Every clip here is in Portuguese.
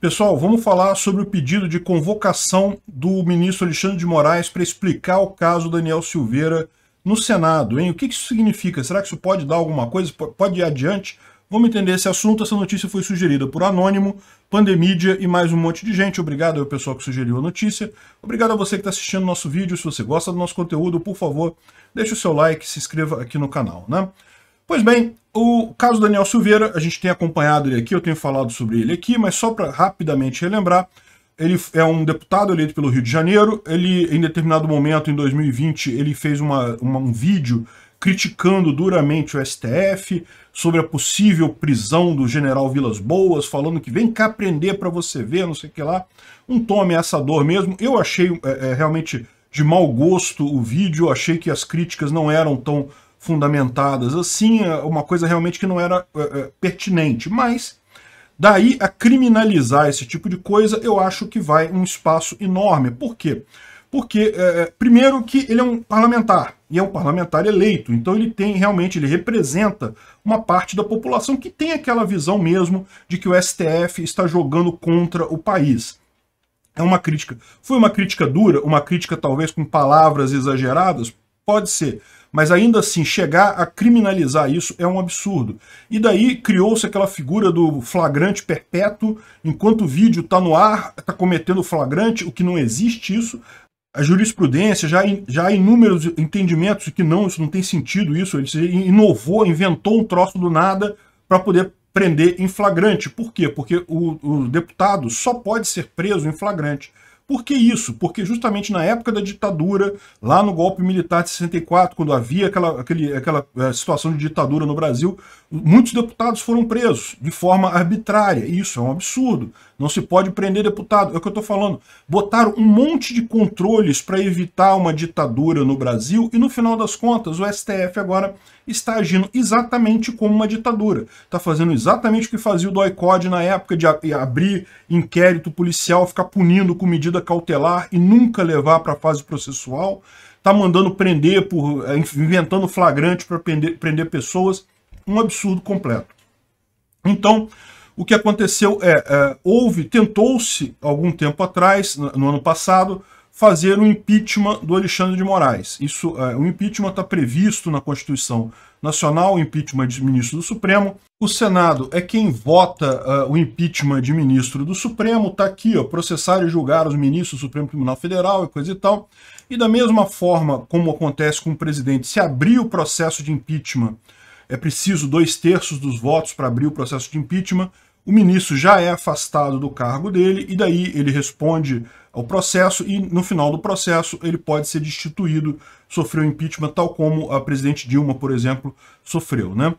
Pessoal, vamos falar sobre o pedido de convocação do ministro Alexandre de Moraes para explicar o caso Daniel Silveira no Senado. Hein? O que isso significa? Será que isso pode dar alguma coisa? Pode ir adiante? Vamos entender esse assunto. Essa notícia foi sugerida por Anônimo, Pandemídia e mais um monte de gente. Obrigado ao pessoal que sugeriu a notícia. Obrigado a você que está assistindo nosso vídeo. Se você gosta do nosso conteúdo, por favor, deixe o seu like e se inscreva aqui no canal. Né? Pois bem, o caso Daniel Silveira, a gente tem acompanhado ele aqui, eu tenho falado sobre ele aqui, mas só para rapidamente relembrar, ele é um deputado eleito pelo Rio de Janeiro, ele em determinado momento, em 2020, ele fez uma, uma um vídeo criticando duramente o STF sobre a possível prisão do general Vilas Boas, falando que vem cá prender para você ver, não sei o que lá. Um tom ameaçador mesmo. Eu achei é, é, realmente de mau gosto o vídeo, achei que as críticas não eram tão fundamentadas assim, é uma coisa realmente que não era é, é, pertinente. Mas daí a criminalizar esse tipo de coisa, eu acho que vai um espaço enorme. Por quê? Porque, é, é, primeiro, que ele é um parlamentar, e é um parlamentar eleito, então ele tem realmente, ele representa uma parte da população que tem aquela visão mesmo de que o STF está jogando contra o país. É uma crítica. Foi uma crítica dura, uma crítica talvez com palavras exageradas? Pode ser. Mas ainda assim, chegar a criminalizar isso é um absurdo. E daí criou-se aquela figura do flagrante perpétuo, enquanto o vídeo está no ar, está cometendo flagrante, o que não existe isso. A jurisprudência, já, já há inúmeros entendimentos que não, isso não tem sentido isso, ele inovou, inventou um troço do nada para poder prender em flagrante. Por quê? Porque o, o deputado só pode ser preso em flagrante. Por que isso? Porque justamente na época da ditadura, lá no golpe militar de 64, quando havia aquela, aquele, aquela eh, situação de ditadura no Brasil, muitos deputados foram presos de forma arbitrária. Isso é um absurdo. Não se pode prender deputado. É o que eu estou falando. Botaram um monte de controles para evitar uma ditadura no Brasil e no final das contas o STF agora está agindo exatamente como uma ditadura. Está fazendo exatamente o que fazia o DOI-COD na época de abrir inquérito policial, ficar punindo com medida medida cautelar e nunca levar para a fase processual, está mandando prender, por é, inventando flagrante para prender, prender pessoas, um absurdo completo. Então, o que aconteceu é, é houve, tentou-se algum tempo atrás, no ano passado, fazer o impeachment do Alexandre de Moraes. Isso, é, o impeachment está previsto na Constituição Nacional, o impeachment é de ministro do Supremo. O Senado é quem vota uh, o impeachment de ministro do Supremo, está aqui, ó, processar e julgar os ministros do Supremo Tribunal Federal e coisa e tal. E da mesma forma como acontece com o presidente, se abrir o processo de impeachment, é preciso dois terços dos votos para abrir o processo de impeachment, o ministro já é afastado do cargo dele e daí ele responde ao processo e no final do processo ele pode ser destituído, sofreu impeachment tal como a presidente Dilma, por exemplo, sofreu, né?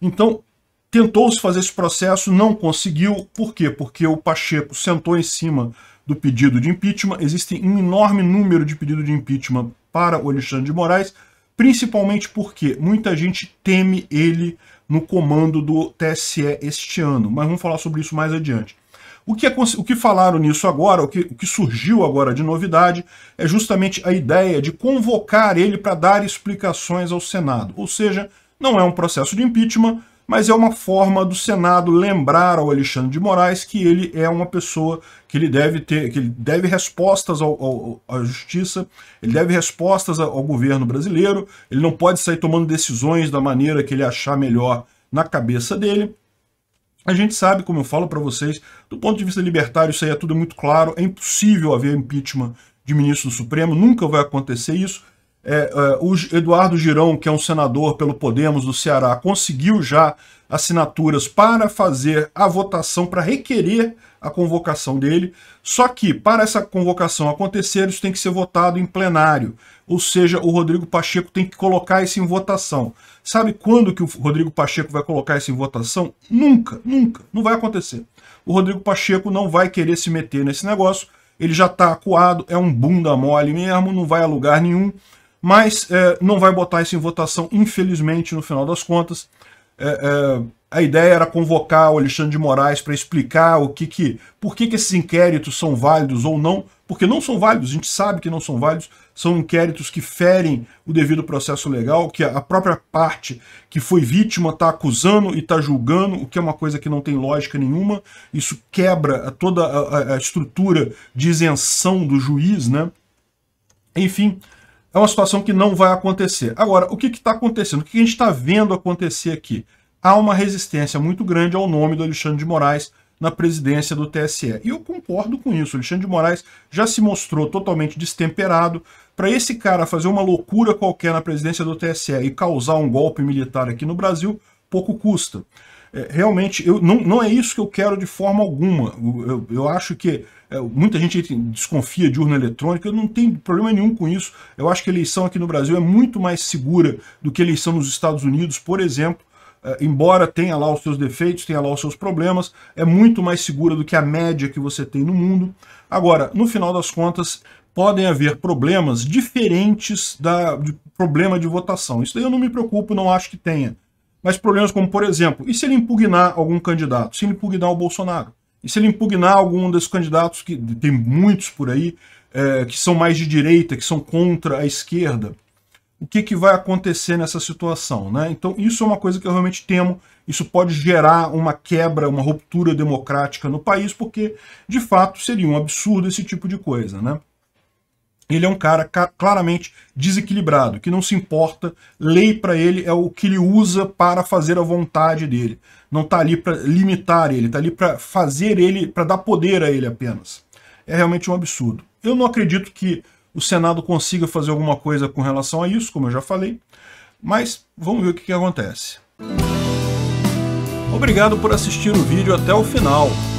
Então, tentou-se fazer esse processo, não conseguiu. Por quê? Porque o Pacheco sentou em cima do pedido de impeachment. Existe um enorme número de pedido de impeachment para o Alexandre de Moraes, principalmente porque muita gente teme ele no comando do TSE este ano, mas vamos falar sobre isso mais adiante. O que, é, o que falaram nisso agora, o que, o que surgiu agora de novidade, é justamente a ideia de convocar ele para dar explicações ao Senado. Ou seja, não é um processo de impeachment, mas é uma forma do Senado lembrar ao Alexandre de Moraes que ele é uma pessoa que ele deve ter, que ele deve respostas ao, ao, à justiça, ele deve respostas ao governo brasileiro, ele não pode sair tomando decisões da maneira que ele achar melhor na cabeça dele. A gente sabe, como eu falo para vocês, do ponto de vista libertário, isso aí é tudo muito claro, é impossível haver impeachment de ministro do Supremo, nunca vai acontecer isso, é, é, o Eduardo Girão, que é um senador pelo Podemos do Ceará, conseguiu já assinaturas para fazer a votação, para requerer a convocação dele. Só que, para essa convocação acontecer, isso tem que ser votado em plenário. Ou seja, o Rodrigo Pacheco tem que colocar isso em votação. Sabe quando que o Rodrigo Pacheco vai colocar isso em votação? Nunca, nunca. Não vai acontecer. O Rodrigo Pacheco não vai querer se meter nesse negócio. Ele já está acuado, é um bunda mole mesmo, não vai a lugar nenhum mas é, não vai botar isso em votação, infelizmente, no final das contas. É, é, a ideia era convocar o Alexandre de Moraes para explicar o que que, por que, que esses inquéritos são válidos ou não, porque não são válidos, a gente sabe que não são válidos, são inquéritos que ferem o devido processo legal, que a própria parte que foi vítima está acusando e está julgando, o que é uma coisa que não tem lógica nenhuma, isso quebra toda a, a estrutura de isenção do juiz, né? Enfim, é uma situação que não vai acontecer. Agora, o que está acontecendo? O que a gente está vendo acontecer aqui? Há uma resistência muito grande ao nome do Alexandre de Moraes na presidência do TSE. E eu concordo com isso. O Alexandre de Moraes já se mostrou totalmente destemperado. Para esse cara fazer uma loucura qualquer na presidência do TSE e causar um golpe militar aqui no Brasil, pouco custa. É, realmente, eu, não, não é isso que eu quero de forma alguma. eu, eu, eu acho que é, muita gente desconfia de urna eletrônica, eu não tenho problema nenhum com isso. Eu acho que a eleição aqui no Brasil é muito mais segura do que a eleição nos Estados Unidos, por exemplo. É, embora tenha lá os seus defeitos, tenha lá os seus problemas, é muito mais segura do que a média que você tem no mundo. Agora, no final das contas, podem haver problemas diferentes da, de problema de votação. Isso daí eu não me preocupo, não acho que tenha. Mas problemas como, por exemplo, e se ele impugnar algum candidato? Se ele impugnar o Bolsonaro? E se ele impugnar algum dos candidatos, que tem muitos por aí, é, que são mais de direita, que são contra a esquerda, o que, que vai acontecer nessa situação? Né? Então, isso é uma coisa que eu realmente temo. Isso pode gerar uma quebra, uma ruptura democrática no país, porque, de fato, seria um absurdo esse tipo de coisa. Né? Ele é um cara claramente desequilibrado, que não se importa, lei para ele é o que ele usa para fazer a vontade dele. Não está ali para limitar ele, está ali para fazer ele, para dar poder a ele apenas. É realmente um absurdo. Eu não acredito que o Senado consiga fazer alguma coisa com relação a isso, como eu já falei, mas vamos ver o que, que acontece. Obrigado por assistir o vídeo até o final.